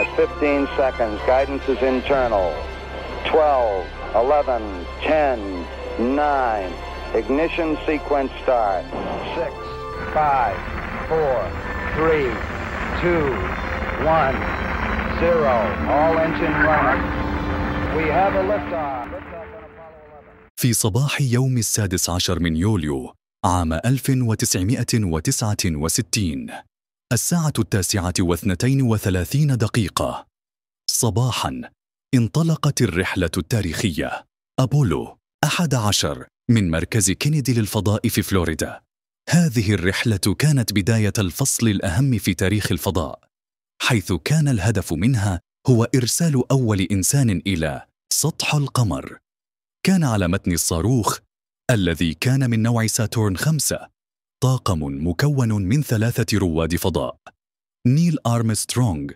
at 15 seconds. Guidance is internal. 12, 11, 10, 9. Ignition sequence start. 6, 5, 4, 3, 2, 1, 0. All engine running. We have a liftoff. في صباح يوم السادس عشر من يوليو عام 1969 الساعة التاسعة واثنتين وثلاثين دقيقة صباحا انطلقت الرحلة التاريخية أبولو أحد عشر من مركز كينيدي للفضاء في فلوريدا هذه الرحلة كانت بداية الفصل الأهم في تاريخ الفضاء حيث كان الهدف منها هو إرسال أول إنسان إلى سطح القمر كان على متن الصاروخ الذي كان من نوع ساتورن خمسة طاقم مكون من ثلاثة رواد فضاء نيل أرمسترونغ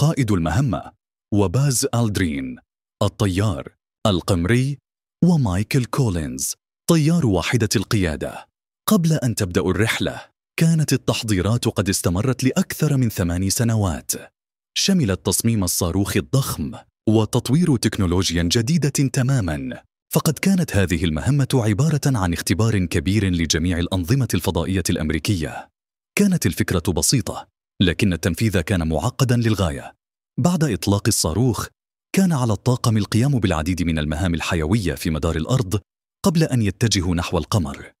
قائد المهمة وباز ألدرين الطيار القمري ومايكل كولينز طيار واحدة القيادة قبل أن تبدأ الرحلة كانت التحضيرات قد استمرت لأكثر من ثماني سنوات شملت تصميم الصاروخ الضخم وتطوير تكنولوجيا جديدة تماما فقد كانت هذه المهمة عبارة عن اختبار كبير لجميع الأنظمة الفضائية الأمريكية. كانت الفكرة بسيطة، لكن التنفيذ كان معقدا للغاية. بعد إطلاق الصاروخ، كان على الطاقم القيام بالعديد من المهام الحيوية في مدار الأرض قبل أن يتجهوا نحو القمر.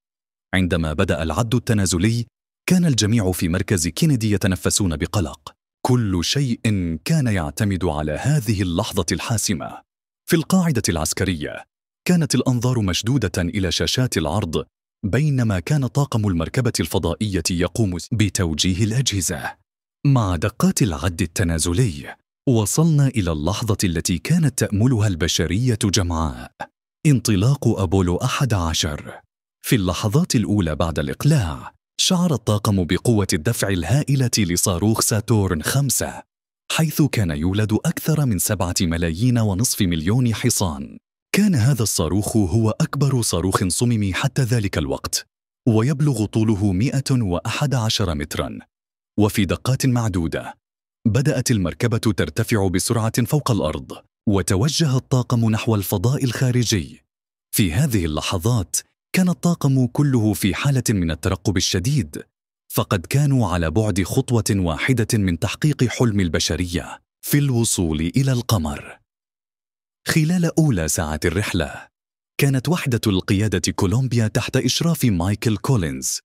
عندما بدأ العد التنازلي، كان الجميع في مركز كينيدي يتنفسون بقلق. كل شيء كان يعتمد على هذه اللحظة الحاسمة. في القاعدة العسكرية، كانت الأنظار مشدودة إلى شاشات العرض بينما كان طاقم المركبة الفضائية يقوم بتوجيه الأجهزة مع دقات العد التنازلي وصلنا إلى اللحظة التي كانت تأملها البشرية جمعاء انطلاق أبولو 11 في اللحظات الأولى بعد الإقلاع شعر الطاقم بقوة الدفع الهائلة لصاروخ ساتورن 5 حيث كان يولد أكثر من سبعة ملايين ونصف مليون حصان كان هذا الصاروخ هو أكبر صاروخ صمم حتى ذلك الوقت ويبلغ طوله 111 متراً وفي دقات معدودة بدأت المركبة ترتفع بسرعة فوق الأرض وتوجه الطاقم نحو الفضاء الخارجي في هذه اللحظات كان الطاقم كله في حالة من الترقب الشديد فقد كانوا على بعد خطوة واحدة من تحقيق حلم البشرية في الوصول إلى القمر خلال أولى ساعة الرحلة، كانت وحدة القيادة كولومبيا تحت إشراف مايكل كولينز،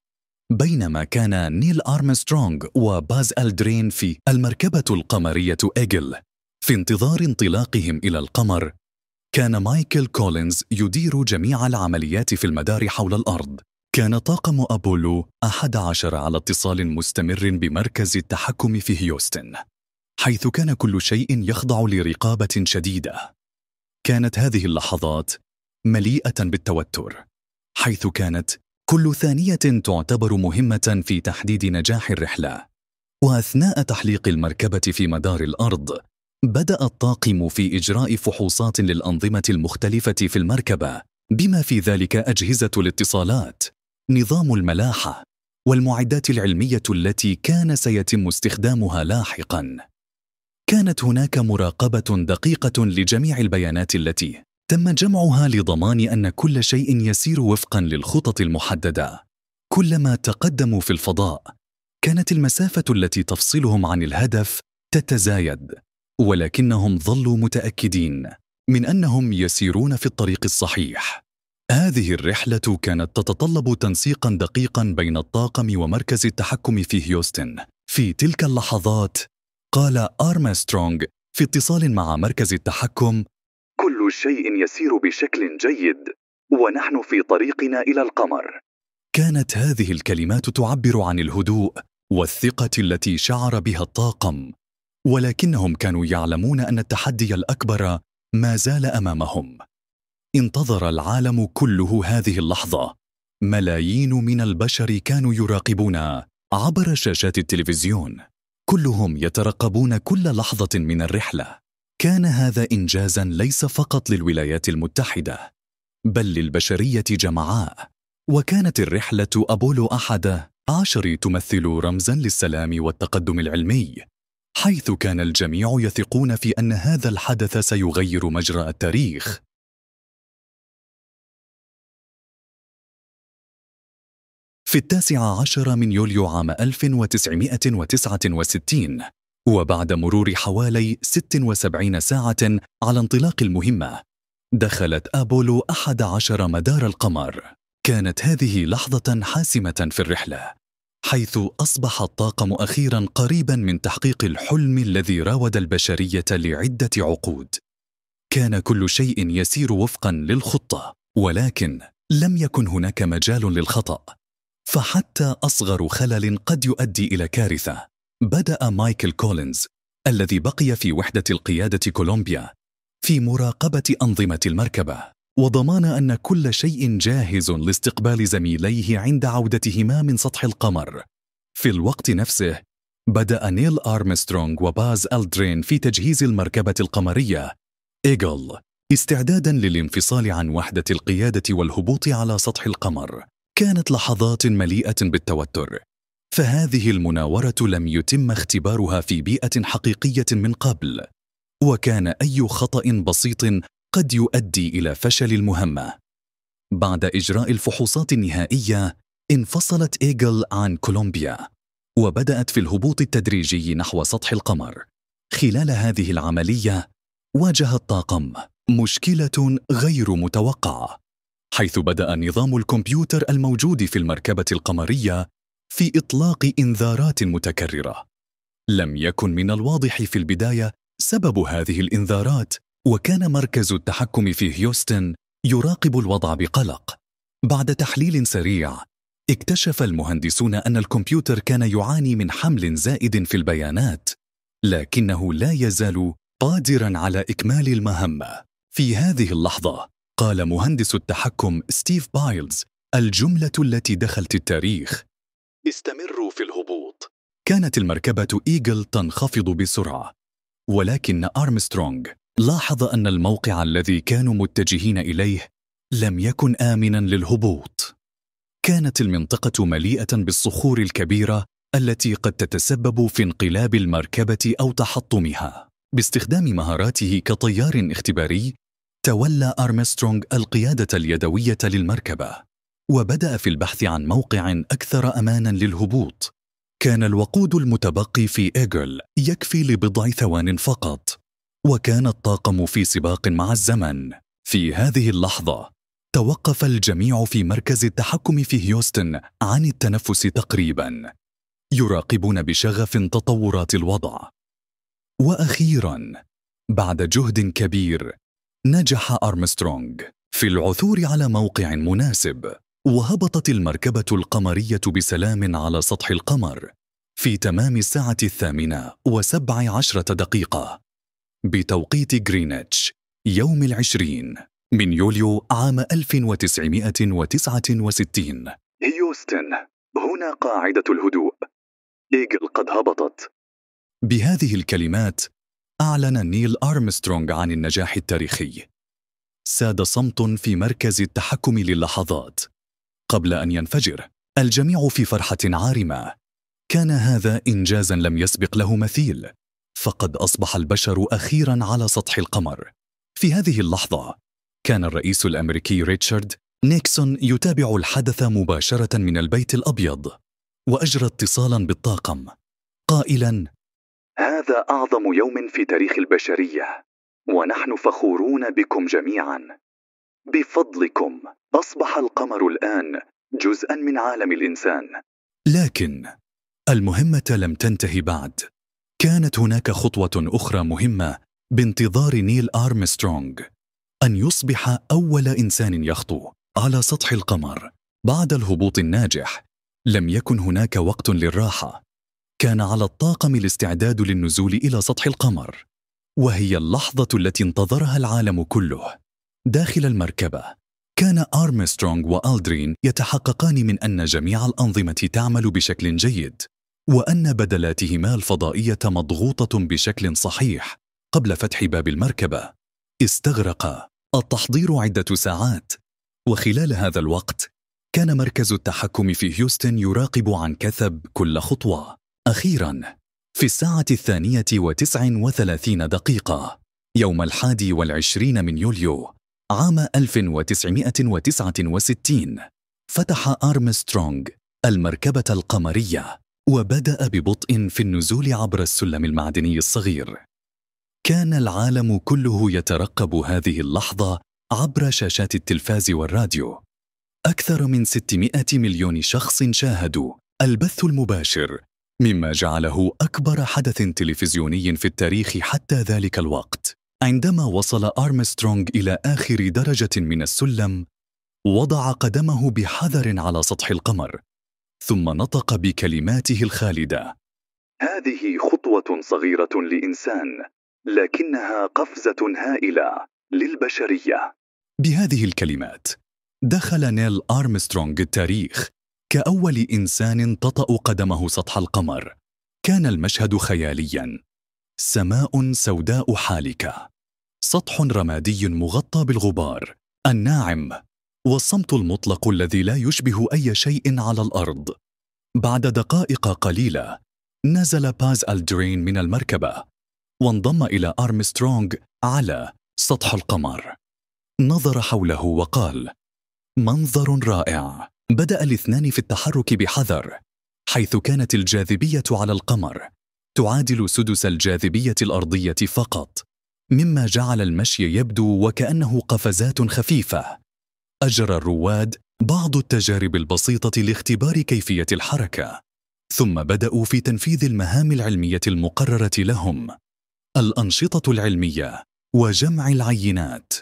بينما كان نيل أرمسترونغ وباز ألدرين في المركبة القمرية إيجل. في انتظار انطلاقهم إلى القمر، كان مايكل كولينز يدير جميع العمليات في المدار حول الأرض. كان طاقم أبولو 11 على اتصال مستمر بمركز التحكم في هيوستن، حيث كان كل شيء يخضع لرقابة شديدة. كانت هذه اللحظات مليئة بالتوتر حيث كانت كل ثانية تعتبر مهمة في تحديد نجاح الرحلة وأثناء تحليق المركبة في مدار الأرض بدأ الطاقم في إجراء فحوصات للأنظمة المختلفة في المركبة بما في ذلك أجهزة الاتصالات نظام الملاحة والمعدات العلمية التي كان سيتم استخدامها لاحقاً كانت هناك مراقبة دقيقة لجميع البيانات التي تم جمعها لضمان أن كل شيء يسير وفقا للخطط المحددة. كلما تقدموا في الفضاء، كانت المسافة التي تفصلهم عن الهدف تتزايد، ولكنهم ظلوا متأكدين من أنهم يسيرون في الطريق الصحيح. هذه الرحلة كانت تتطلب تنسيقا دقيقا بين الطاقم ومركز التحكم في هيوستن. في تلك اللحظات قال أرمسترونغ في اتصال مع مركز التحكم كل شيء يسير بشكل جيد ونحن في طريقنا إلى القمر كانت هذه الكلمات تعبر عن الهدوء والثقة التي شعر بها الطاقم ولكنهم كانوا يعلمون أن التحدي الأكبر ما زال أمامهم انتظر العالم كله هذه اللحظة ملايين من البشر كانوا يراقبون عبر شاشات التلفزيون كلهم يترقبون كل لحظه من الرحله كان هذا انجازا ليس فقط للولايات المتحده بل للبشريه جمعاء وكانت الرحله ابولو احد عشر تمثل رمزا للسلام والتقدم العلمي حيث كان الجميع يثقون في ان هذا الحدث سيغير مجرى التاريخ في التاسع عشر من يوليو عام 1969 وبعد مرور حوالي 76 ساعة على انطلاق المهمة دخلت أبولو 11 مدار القمر كانت هذه لحظة حاسمة في الرحلة حيث أصبح الطاقم أخيرا قريبا من تحقيق الحلم الذي راود البشرية لعدة عقود كان كل شيء يسير وفقا للخطة ولكن لم يكن هناك مجال للخطأ فحتى أصغر خلل قد يؤدي إلى كارثة بدأ مايكل كولينز الذي بقي في وحدة القيادة كولومبيا في مراقبة أنظمة المركبة وضمان أن كل شيء جاهز لاستقبال زميليه عند عودتهما من سطح القمر في الوقت نفسه بدأ نيل أرمسترونغ وباز ألدرين في تجهيز المركبة القمرية إيجل استعدادا للانفصال عن وحدة القيادة والهبوط على سطح القمر كانت لحظات مليئة بالتوتر فهذه المناورة لم يتم اختبارها في بيئة حقيقية من قبل وكان أي خطأ بسيط قد يؤدي إلى فشل المهمة بعد إجراء الفحوصات النهائية انفصلت إيجل عن كولومبيا وبدأت في الهبوط التدريجي نحو سطح القمر خلال هذه العملية واجه الطاقم مشكلة غير متوقعة حيث بدأ نظام الكمبيوتر الموجود في المركبة القمرية في إطلاق إنذارات متكررة. لم يكن من الواضح في البداية سبب هذه الإنذارات، وكان مركز التحكم في هيوستن يراقب الوضع بقلق. بعد تحليل سريع، اكتشف المهندسون أن الكمبيوتر كان يعاني من حمل زائد في البيانات، لكنه لا يزال قادرا على إكمال المهمة. في هذه اللحظة، قال مهندس التحكم ستيف بايلز الجملة التي دخلت التاريخ استمروا في الهبوط كانت المركبة إيجل تنخفض بسرعة ولكن أرمسترونغ لاحظ أن الموقع الذي كانوا متجهين إليه لم يكن آمنا للهبوط كانت المنطقة مليئة بالصخور الكبيرة التي قد تتسبب في انقلاب المركبة أو تحطمها باستخدام مهاراته كطيار اختباري تولى أرمسترونغ القيادة اليدوية للمركبة وبدأ في البحث عن موقع أكثر أماناً للهبوط كان الوقود المتبقي في إيجل يكفي لبضع ثوان فقط وكان الطاقم في سباق مع الزمن في هذه اللحظة توقف الجميع في مركز التحكم في هيوستن عن التنفس تقريباً يراقبون بشغف تطورات الوضع واخيرا بعد جهد كبير نجح أرمسترونغ في العثور على موقع مناسب وهبطت المركبة القمرية بسلام على سطح القمر في تمام الساعة الثامنة وسبع عشرة دقيقة بتوقيت غرينتش يوم العشرين من يوليو عام 1969 هيوستن هنا قاعدة الهدوء إيجل قد هبطت بهذه الكلمات أعلن نيل أرمسترونغ عن النجاح التاريخي ساد صمت في مركز التحكم للحظات قبل أن ينفجر الجميع في فرحة عارمة كان هذا إنجازا لم يسبق له مثيل فقد أصبح البشر أخيرا على سطح القمر في هذه اللحظة كان الرئيس الأمريكي ريتشارد نيكسون يتابع الحدث مباشرة من البيت الأبيض وأجرى اتصالا بالطاقم قائلا هذا أعظم يوم في تاريخ البشرية ونحن فخورون بكم جميعا بفضلكم أصبح القمر الآن جزءا من عالم الإنسان لكن المهمة لم تنتهي بعد كانت هناك خطوة أخرى مهمة بانتظار نيل أرمسترونغ أن يصبح أول إنسان يخطو على سطح القمر بعد الهبوط الناجح لم يكن هناك وقت للراحة كان على الطاقم الاستعداد للنزول الى سطح القمر وهي اللحظه التي انتظرها العالم كله داخل المركبه كان ارمسترونغ والدرين يتحققان من ان جميع الانظمه تعمل بشكل جيد وان بدلاتهما الفضائيه مضغوطه بشكل صحيح قبل فتح باب المركبه استغرق التحضير عده ساعات وخلال هذا الوقت كان مركز التحكم في هيوستن يراقب عن كثب كل خطوه أخيرا في الساعة الثانية وتسع وثلاثين دقيقة يوم الحادي والعشرين من يوليو عام 1969 فتح أرمسترونغ المركبة القمرية وبدأ ببطء في النزول عبر السلم المعدني الصغير كان العالم كله يترقب هذه اللحظة عبر شاشات التلفاز والراديو أكثر من 600 مليون شخص شاهدوا البث المباشر مما جعله أكبر حدث تلفزيوني في التاريخ حتى ذلك الوقت عندما وصل أرمسترونغ إلى آخر درجة من السلم وضع قدمه بحذر على سطح القمر ثم نطق بكلماته الخالدة هذه خطوة صغيرة لإنسان لكنها قفزة هائلة للبشرية بهذه الكلمات دخل نيل أرمسترونغ التاريخ كأول إنسان تطأ قدمه سطح القمر كان المشهد خياليا سماء سوداء حالكة سطح رمادي مغطى بالغبار الناعم والصمت المطلق الذي لا يشبه أي شيء على الأرض بعد دقائق قليلة نزل باز ألدرين من المركبة وانضم إلى أرمسترونغ على سطح القمر نظر حوله وقال منظر رائع بدأ الاثنان في التحرك بحذر حيث كانت الجاذبية على القمر تعادل سدس الجاذبية الأرضية فقط مما جعل المشي يبدو وكأنه قفزات خفيفة أجرى الرواد بعض التجارب البسيطة لاختبار كيفية الحركة ثم بدأوا في تنفيذ المهام العلمية المقررة لهم الأنشطة العلمية وجمع العينات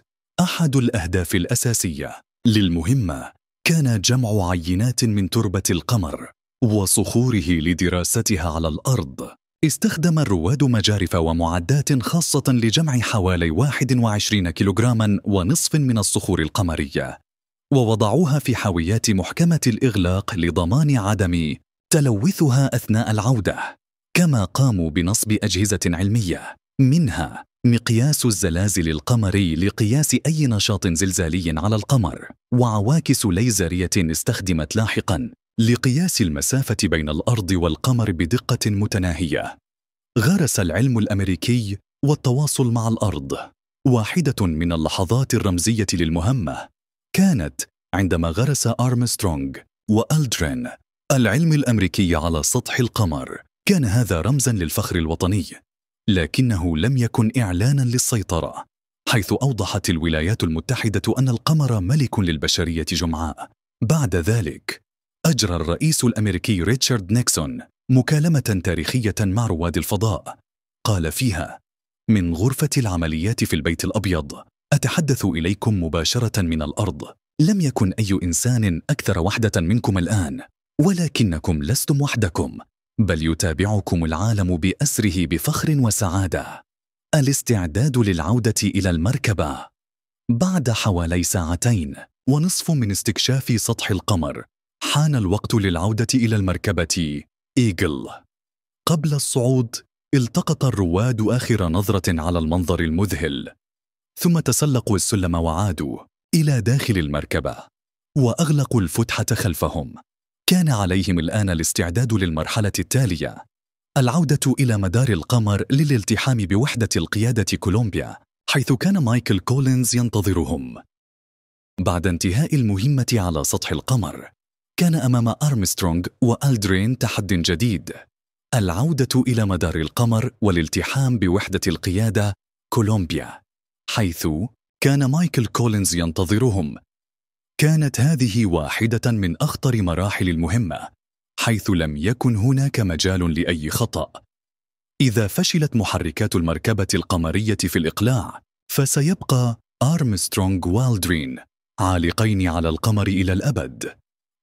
أحد الأهداف الأساسية للمهمة كان جمع عينات من تربة القمر وصخوره لدراستها على الأرض استخدم الرواد مجارف ومعدات خاصة لجمع حوالي 21 كيلوغراما ونصف من الصخور القمرية ووضعوها في حاويات محكمة الإغلاق لضمان عدم تلوثها أثناء العودة كما قاموا بنصب أجهزة علمية منها مقياس الزلازل القمري لقياس أي نشاط زلزالي على القمر وعواكس ليزرية استخدمت لاحقاً لقياس المسافة بين الأرض والقمر بدقة متناهية غرس العلم الأمريكي والتواصل مع الأرض واحدة من اللحظات الرمزية للمهمة كانت عندما غرس أرمسترونغ وألدرين العلم الأمريكي على سطح القمر كان هذا رمزا للفخر الوطني لكنه لم يكن إعلانا للسيطرة حيث أوضحت الولايات المتحدة أن القمر ملك للبشرية جمعاء بعد ذلك أجرى الرئيس الأمريكي ريتشارد نيكسون مكالمة تاريخية مع رواد الفضاء قال فيها من غرفة العمليات في البيت الأبيض أتحدث إليكم مباشرة من الأرض لم يكن أي إنسان أكثر وحدة منكم الآن ولكنكم لستم وحدكم بل يتابعكم العالم بأسره بفخر وسعادة الاستعداد للعودة إلى المركبة بعد حوالي ساعتين ونصف من استكشاف سطح القمر حان الوقت للعودة إلى المركبة إيجل قبل الصعود التقط الرواد آخر نظرة على المنظر المذهل ثم تسلقوا السلم وعادوا إلى داخل المركبة وأغلقوا الفتحة خلفهم كان عليهم الآن الاستعداد للمرحلة التالية العودة إلى مدار القمر للالتحام بوحدة القيادة كولومبيا حيث كان مايكل كولينز ينتظرهم بعد انتهاء المهمة على سطح القمر كان أمام أرمسترونغ وألدرين تحد جديد العودة إلى مدار القمر والالتحام بوحدة القيادة كولومبيا حيث كان مايكل كولينز ينتظرهم كانت هذه واحدة من أخطر مراحل المهمة حيث لم يكن هناك مجال لأي خطأ إذا فشلت محركات المركبة القمرية في الإقلاع فسيبقى أرمسترونغ والدرين عالقين على القمر إلى الأبد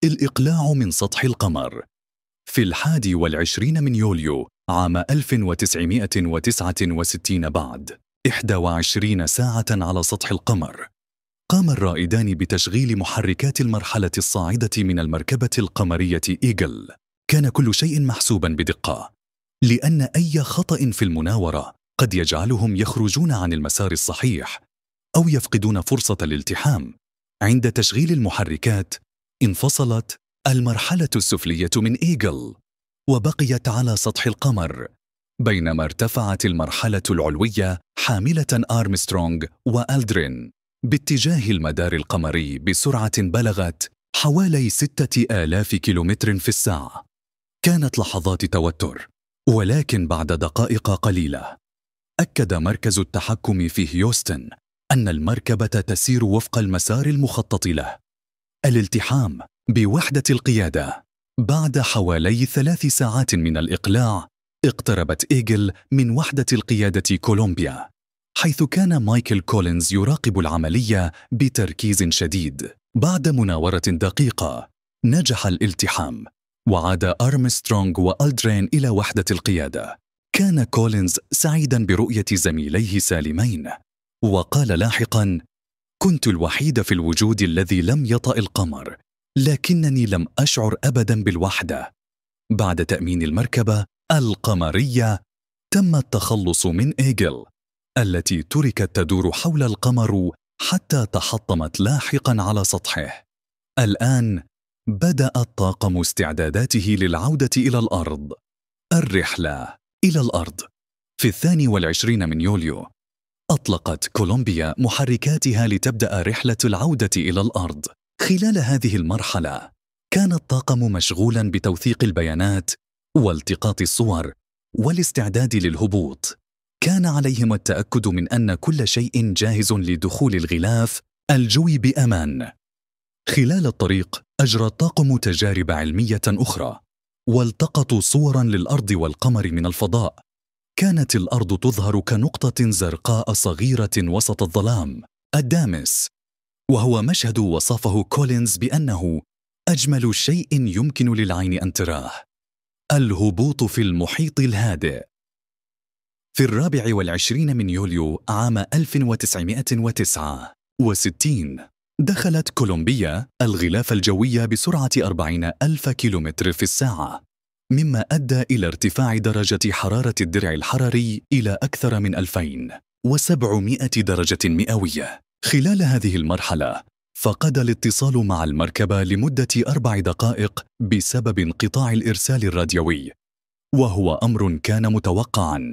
الإقلاع من سطح القمر في الحادي والعشرين من يوليو عام 1969 بعد 21 ساعة على سطح القمر قام الرائدان بتشغيل محركات المرحلة الصاعدة من المركبة القمرية إيجل كان كل شيء محسوبا بدقة لأن أي خطأ في المناورة قد يجعلهم يخرجون عن المسار الصحيح أو يفقدون فرصة الالتحام عند تشغيل المحركات انفصلت المرحلة السفلية من إيجل وبقيت على سطح القمر بينما ارتفعت المرحلة العلوية حاملة أرمسترونغ وألدرين باتجاه المدار القمري بسرعة بلغت حوالي ستة آلاف كيلومتر في الساعة كانت لحظات توتر ولكن بعد دقائق قليلة أكد مركز التحكم في هيوستن أن المركبة تسير وفق المسار المخطط له الالتحام بوحدة القيادة بعد حوالي ثلاث ساعات من الإقلاع اقتربت إيجل من وحدة القيادة كولومبيا حيث كان مايكل كولينز يراقب العملية بتركيز شديد بعد مناورة دقيقة نجح الالتحام وعاد أرمسترونغ وألدرين إلى وحدة القيادة كان كولينز سعيدا برؤية زميليه سالمين وقال لاحقا كنت الوحيد في الوجود الذي لم يطأ القمر لكنني لم أشعر أبدا بالوحدة بعد تأمين المركبة القمرية تم التخلص من إيجل التي تركت تدور حول القمر حتى تحطمت لاحقا على سطحه الان بدا الطاقم استعداداته للعوده الى الارض الرحله الى الارض في الثاني والعشرين من يوليو اطلقت كولومبيا محركاتها لتبدا رحله العوده الى الارض خلال هذه المرحله كان الطاقم مشغولا بتوثيق البيانات والتقاط الصور والاستعداد للهبوط كان عليهم التاكد من ان كل شيء جاهز لدخول الغلاف الجوي بامان خلال الطريق اجرى الطاقم تجارب علميه اخرى والتقطوا صورا للارض والقمر من الفضاء كانت الارض تظهر كنقطه زرقاء صغيره وسط الظلام الدامس وهو مشهد وصفه كولينز بانه اجمل شيء يمكن للعين ان تراه الهبوط في المحيط الهادئ في الرابع والعشرين من يوليو عام 1969 دخلت كولومبيا الغلاف الجوي بسرعة 40 ألف كيلومتر في الساعة مما أدى إلى ارتفاع درجة حرارة الدرع الحراري إلى أكثر من 2700 درجة مئوية خلال هذه المرحلة فقد الاتصال مع المركبة لمدة أربع دقائق بسبب انقطاع الإرسال الراديوي وهو أمر كان متوقعاً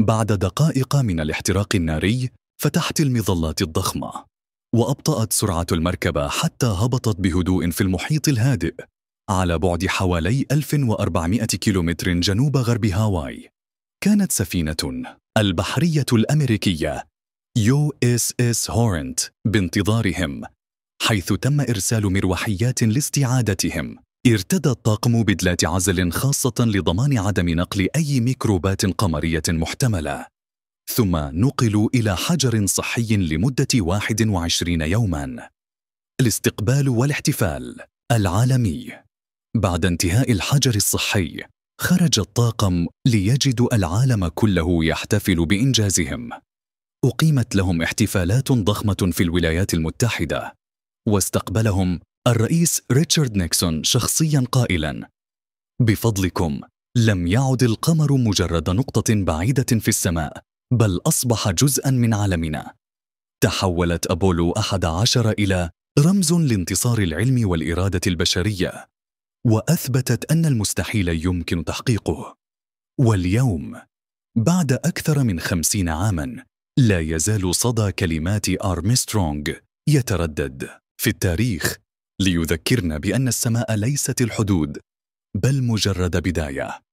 بعد دقائق من الاحتراق الناري فتحت المظلات الضخمة وأبطأت سرعة المركبة حتى هبطت بهدوء في المحيط الهادئ على بعد حوالي 1400 كيلومتر جنوب غرب هاواي كانت سفينة البحرية الأمريكية يو اس اس هورنت بانتظارهم حيث تم إرسال مروحيات لاستعادتهم ارتدى الطاقم بدلات عزل خاصة لضمان عدم نقل أي ميكروبات قمرية محتملة ثم نقلوا إلى حجر صحي لمدة 21 يوماً الاستقبال والاحتفال العالمي بعد انتهاء الحجر الصحي خرج الطاقم ليجدوا العالم كله يحتفل بإنجازهم أقيمت لهم احتفالات ضخمة في الولايات المتحدة واستقبلهم الرئيس ريتشارد نيكسون شخصيا قائلا بفضلكم لم يعد القمر مجرد نقطة بعيدة في السماء بل أصبح جزءا من عالمنا تحولت أبولو 11 إلى رمز لانتصار العلم والإرادة البشرية وأثبتت أن المستحيل يمكن تحقيقه واليوم بعد أكثر من خمسين عاماً لا يزال صدى كلمات أرمسترونغ يتردد في التاريخ ليذكرنا بأن السماء ليست الحدود بل مجرد بداية